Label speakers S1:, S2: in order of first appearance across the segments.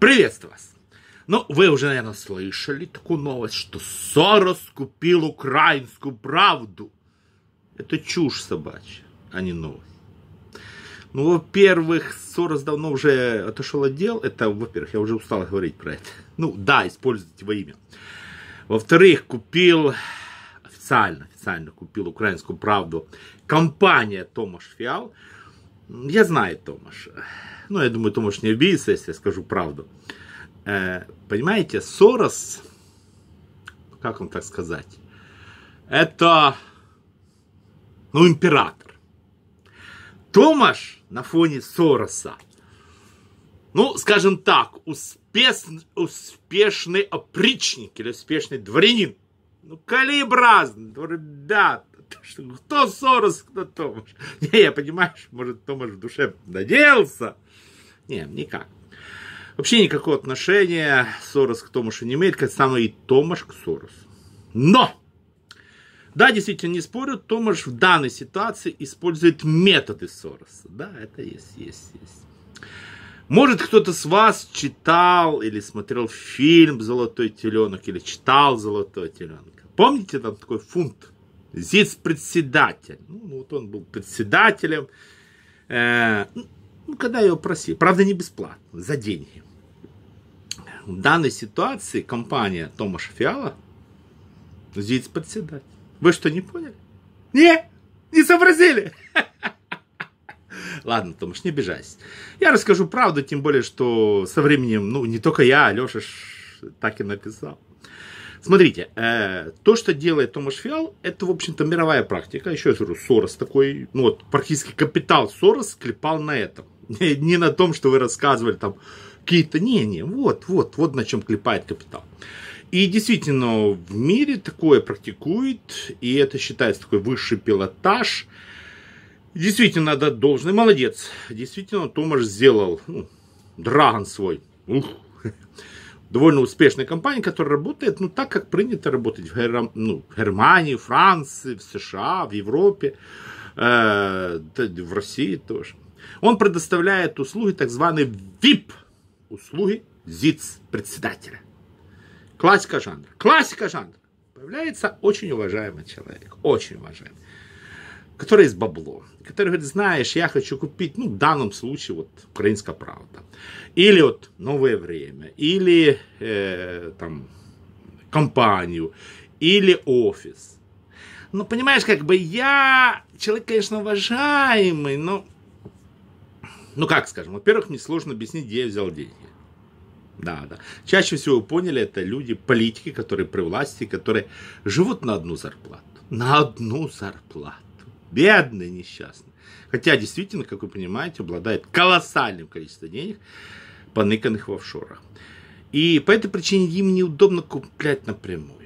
S1: Приветствую вас! Ну, вы уже, наверное, слышали такую новость, что Сорос купил украинскую правду. Это чушь собачья, а не новость. Ну, во-первых, Сорос давно уже отошел от дел. Это, во-первых, я уже устал говорить про это. Ну, да, используйте во имя. Во-вторых, купил официально, официально купил украинскую правду компания Томаш Фиал. Я знаю Томаш. Ну, я думаю, Томаш не обидится, если я скажу правду. Э, понимаете, Сорос, как вам так сказать, это, ну, император. Томаш на фоне Сороса, ну, скажем так, успеш, успешный опричник или успешный дворянин. Ну, калибразный, ну, ребят, что, кто Сорос, кто Томаш? Не, я понимаю, может, Томаш в душе надеялся. Не, никак. Вообще никакого отношения Сорос к Томашу не имеет, как самый и Томаш к Соросу. Но! Да, действительно, не спорю, Томаш в данной ситуации использует методы Сороса. Да, это есть, есть, есть. Может, кто-то с вас читал или смотрел фильм «Золотой теленок» или читал «Золотой теленок». Помните, там такой фунт ЗИЦ-председатель. Ну, ну, вот он был председателем. Э, ну, ну когда его просили. Правда, не бесплатно, за деньги. В данной ситуации компания Томаша Фиала ЗИЦ-председатель. Вы что, не поняли? Не, не сообразили. Ладно, Томаш, не обижайся. Я расскажу правду, тем более, что со временем, ну, не только я, Леша так и написал. Смотрите, э, то, что делает Томаш Фиал, это, в общем-то, мировая практика. Еще я говорю, Сорос такой, ну вот, практически капитал Сорос клепал на этом. Не на том, что вы рассказывали там какие-то... Не-не, вот, вот, вот на чем клепает капитал. И действительно, в мире такое практикует, и это считается такой высший пилотаж. Действительно, надо должный молодец. Действительно, Томаш сделал ну, драгон свой. Ух довольно успешной компании, которая работает, ну, так, как принято работать в, Гер... ну, в Германии, Франции, в США, в Европе, э, в России тоже. Он предоставляет услуги так званые VIP, услуги ЗИЦ председателя. Классика жанра. Классика жанра. Появляется очень уважаемый человек. Очень уважаемый которой есть бабло, который говорит, знаешь, я хочу купить, ну, в данном случае, вот, «Украинская правда», или вот «Новое время», или э, там компанию, или офис. Ну, понимаешь, как бы я человек, конечно, уважаемый, но, ну, как скажем, во-первых, мне сложно объяснить, где я взял деньги. Да, да. Чаще всего вы поняли, это люди, политики, которые при власти, которые живут на одну зарплату. На одну зарплату. Бедный несчастный. Хотя действительно, как вы понимаете, обладает колоссальным количеством денег, поныканных в офшорах. И по этой причине им неудобно куплять напрямую.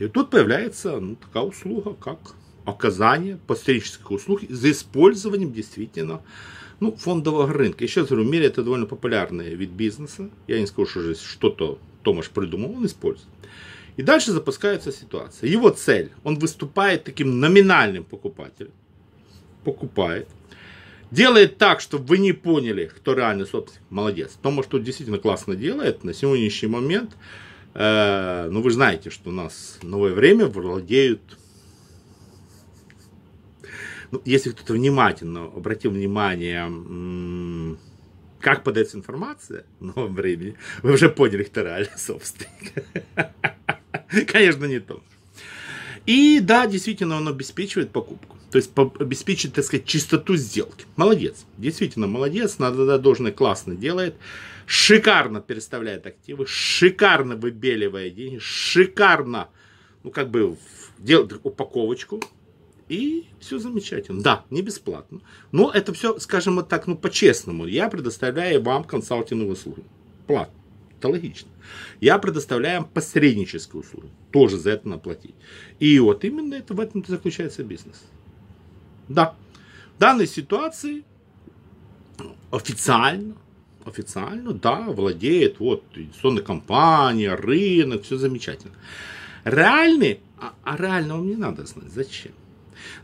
S1: И тут появляется ну, такая услуга, как оказание посреднических услуг за использованием действительно ну, фондового рынка. Еще раз говорю, в мире это довольно популярный вид бизнеса. Я не скажу, что здесь что-то Томаш придумал, он использует. И дальше запускается ситуация. Его цель, он выступает таким номинальным покупателем, покупает, делает так, чтобы вы не поняли, кто реально собственник, молодец. Потому что действительно классно делает на сегодняшний момент. Э, ну, вы знаете, что у нас новое время владеют ну, если кто-то внимательно обратил внимание, как подается информация в новом времени, вы уже поняли, кто реально собственник. Конечно, не то. И да, действительно, он обеспечивает покупку. То есть обеспечивает, так сказать, чистоту сделки. Молодец. Действительно, молодец. Надо да, должное классно делает. Шикарно переставляет активы. Шикарно выбеливает деньги. Шикарно, ну, как бы, делает упаковочку. И все замечательно. Да, не бесплатно. Но это все, скажем вот так, ну, по-честному. Я предоставляю вам консалтинговые услуги. Платно. Это логично. Я предоставляю им посреднические услуги. Тоже за это наплатить. И вот именно это в этом заключается бизнес. Да. В данной ситуации официально, официально, да, владеет вот инвестиционная компания, рынок, все замечательно. Реальный, а, а реального мне надо знать. Зачем?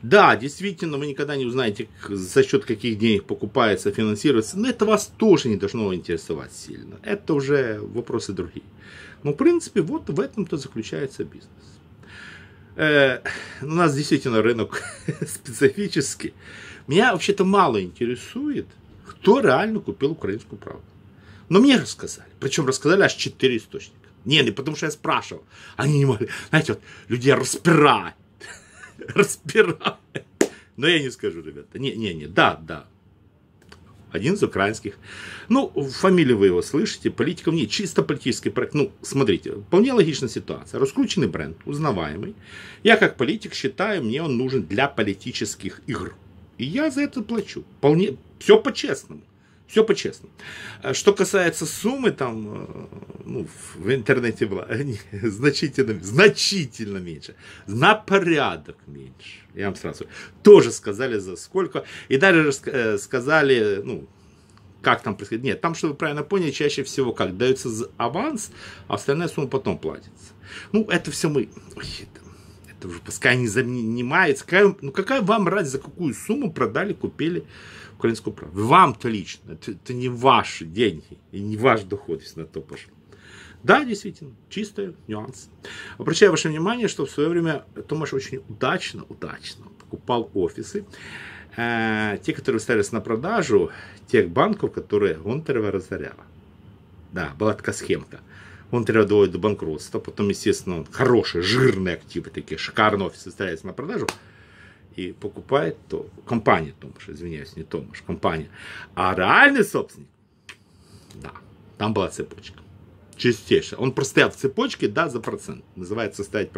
S1: Да, действительно, вы никогда не узнаете, за счет каких денег покупается, финансируется, но это вас тоже не должно интересовать сильно. Это уже вопросы другие. Но, в принципе, вот в этом-то заключается бизнес. Э, у нас действительно рынок специфический. Меня вообще-то мало интересует, кто реально купил украинскую правду. Но мне рассказали. Причем рассказали аж четыре источника. Не, не потому что я спрашивал. Они не могли. Знаете, вот людей распирают. разбирает. Но я не скажу, ребята. Не, не, не. Да, да. Один из украинских. Ну, фамилию вы его слышите, политиков нет. Чисто политический проект. Ну, смотрите, вполне логичная ситуация. Раскрученный бренд, узнаваемый. Я как политик считаю, мне он нужен для политических игр. И я за это плачу. Вполне, все по-честному. Все по-честному. Э, что касается суммы, там э, ну, в интернете была э, значительно, значительно меньше. На порядок меньше. Я вам сразу тоже сказали за сколько. И даже сказали, ну, как там происходит. Нет, там, чтобы вы правильно поняли, чаще всего как дается аванс, а остальная сумма потом платится. Ну, это все мы... это, уже пускай не занимается. Какая, ну, какая вам разница, за какую сумму продали, купили украинского права. Вам-то лично, это, это не ваши деньги и не ваш доход, если на то пошло. Да, действительно, чистый нюанс. Обращаю ваше внимание, что в свое время Томаш очень удачно, удачно покупал офисы. Э, те, которые ставились на продажу, тех банков, которые он разорял. Да, была такая схемка. Он доводит до банкротства, потом, естественно, хорошие, жирные активы такие, шикарные офисы ставятся на продажу – и покупает то, компания Томаш, извиняюсь, не Томаш, компания, а реальный собственник, да, там была цепочка. Чистейшая. Он простоял в цепочке, да, за процент. Называется стоять.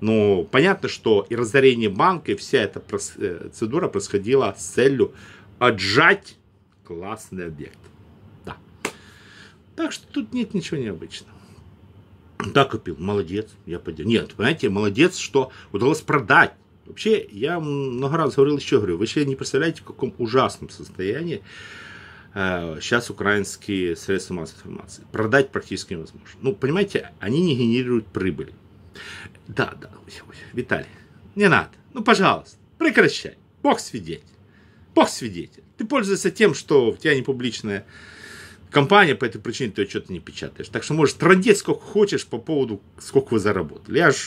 S1: Но понятно, что и разорение банка, и вся эта процедура э, происходила с целью отжать классный объект. Да. Так что тут нет ничего необычного. Да, купил, молодец, я пойду. Нет, понимаете, молодец, что удалось продать Вообще, я много раз говорил еще, говорю, вы еще не представляете, в каком ужасном состоянии э, сейчас украинские средства массовой информации. Продать практически невозможно. Ну, понимаете, они не генерируют прибыль. Да, да, ой, ой, Виталий, не надо. Ну, пожалуйста, прекращай. Бог свидетель. Бог свидетель. Ты пользуешься тем, что у тебя не публичная компания, по этой причине ты что-то не печатаешь. Так что можешь трандеть сколько хочешь по поводу, сколько вы заработали. Я же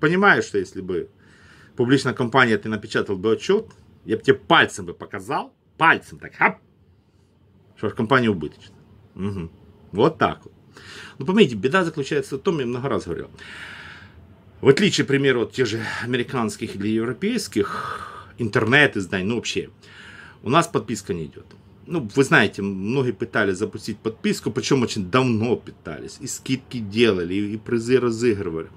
S1: понимаю, что если бы публичная компания, ты напечатал бы отчет, я бы тебе пальцем бы показал, пальцем так, хап, что ж компания убыточна. Угу. Вот так вот. Но ну, помните, беда заключается в том, я много раз говорил, в отличие, к примеру, от тех же американских или европейских интернет-изданий, ну вообще, у нас подписка не идет. Ну, вы знаете, многие пытались запустить подписку, причем очень давно пытались. И скидки делали, и призы разыгрывали.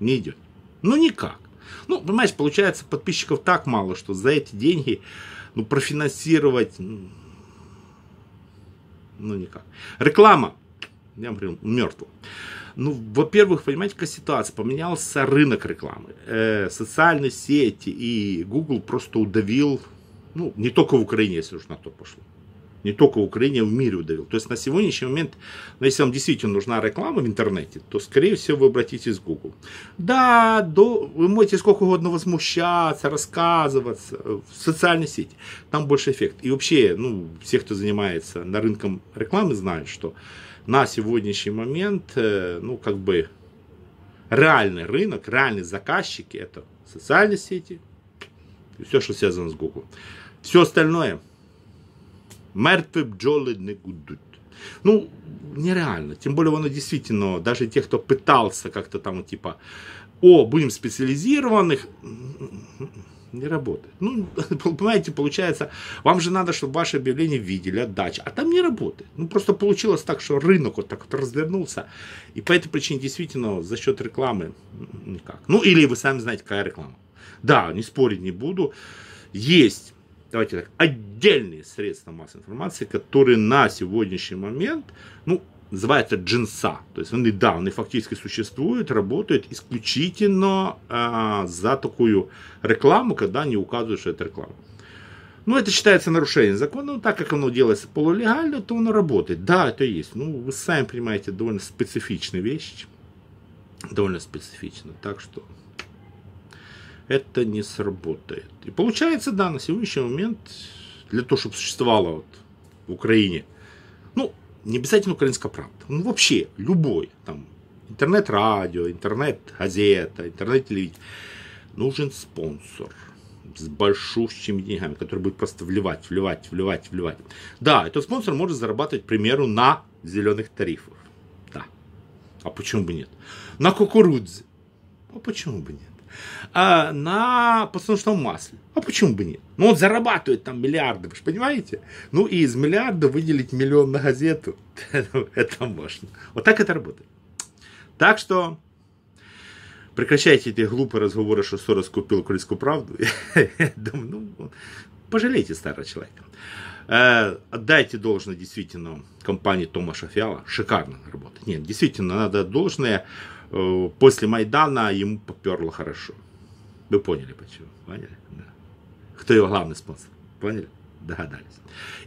S1: Не идет. Ну, никак. Ну, понимаешь, получается, подписчиков так мало, что за эти деньги ну, профинансировать ну никак. Реклама. Я говорю, мертва. Ну, во-первых, понимаете, какая ситуация? Поменялся рынок рекламы. Э, социальные сети и Google просто удавил, ну, не только в Украине, если уж на то пошло не только в Украине, а в мире удавил. То есть на сегодняшний момент, ну, если вам действительно нужна реклама в интернете, то, скорее всего, вы обратитесь к Google. Да, до, вы можете сколько угодно возмущаться, рассказываться э, в социальной сети. Там больше эффект. И вообще, ну, все, кто занимается на рынком рекламы, знают, что на сегодняшний момент, э, ну, как бы, реальный рынок, реальные заказчики – это социальные сети, все, что связано с Google. Все остальное – мертвые бджолы не гудут. Ну, нереально. Тем более, оно действительно, даже те, кто пытался как-то там, типа, о, будем специализированных, не работает. Ну, понимаете, получается, вам же надо, чтобы ваше объявление видели, отдача, а там не работает. Ну, просто получилось так, что рынок вот так вот развернулся, и по этой причине действительно за счет рекламы никак. Ну, или вы сами знаете, какая реклама. Да, не спорить не буду. Есть давайте так, отдельные средства массовой информации, которые на сегодняшний момент, ну, называется джинса. То есть вони, да, вони фактически существують, працюють исключительно э, за такую рекламу, когда не указывают, что это реклама. Ну, это считается нарушением закона, но так как оно делается полулегально, то оно работает. Да, это есть. Ну, вы сами понимаете, довольно специфичная вещь. Довольно специфично. Так что это не сработает. И получается, да, на сегодняшний момент, для того, чтобы существовало вот в Украине, ну, не обязательно украинская правда, ну, вообще, любой, там, интернет-радио, интернет-газета, интернет-телевидение, нужен спонсор с большущими деньгами, который будет просто вливать, вливать, вливать, вливать. Да, этот спонсор может зарабатывать, к примеру, на зеленых тарифах. Да. А почему бы нет? На кукурудзе. А почему бы нет? А, на подсолнечном масле. А почему бы нет? Ну, он зарабатывает там миллиарды, вы же понимаете? Ну, и из миллиарда выделить миллион на газету, это можно. Вот так это работает. Так что прекращайте эти глупые разговоры, что Сорос купил украинскую правду. ну, пожалейте старого человека. Э, отдайте должное действительно компании Томаша Фиала. Шикарно работает. Нет, действительно, надо должное Э, после Майдана ему поперло хорошо. Вы поняли почему? Поняли? Да. Кто его главный спонсор? Поняли? Догадались.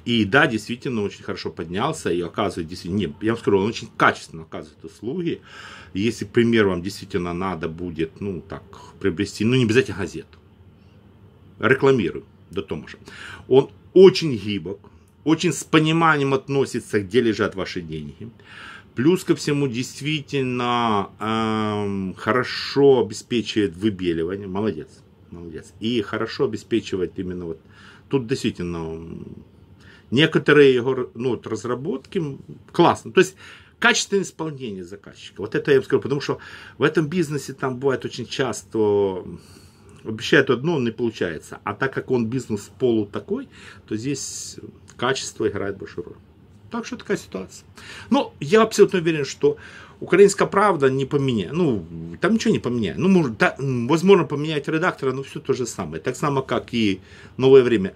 S1: И да, действительно, очень хорошо поднялся и оказывает действительно... не, я вам скажу, он очень качественно оказывает услуги. Если, к примеру, вам действительно надо будет, ну, так, приобрести, ну, не обязательно газету. Рекламирую до того же. Он очень гибок, очень с пониманием относится, где лежат ваши деньги. Плюс ко всему действительно эм, хорошо обеспечивает выбеливание. Молодец, молодец. И хорошо обеспечивает именно вот... Тут действительно некоторые его ну, вот разработки классно. То есть качественное исполнение заказчика. Вот это я бы сказал, потому что в этом бизнесе там бывает очень часто обещают одно, не получается. А так как он бизнес полу такой, то здесь качество играет большую роль. Так что такая ситуация. Но я абсолютно уверен, что украинская правда не поменяет. Ну, там ничего не поменяет. Ну, может, да, возможно, поменять редактора, но все то же самое. Так само, как и «Новое время».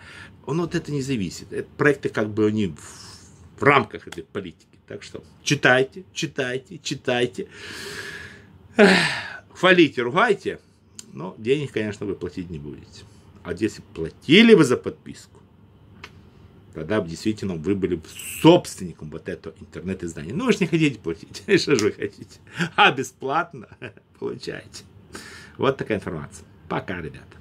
S1: Оно от этого не зависит. Это проекты, как бы, они в, в рамках этой политики. Так что читайте, читайте, читайте. хвалите, ругайте. Но денег, конечно, вы платить не будете. А если платили бы за подписку, Тогда действительно вы были собственником вот этого интернет-издания. Ну, вы же не хотите платить. Что же вы хотите? А бесплатно получаете. Вот такая информация. Пока, ребята.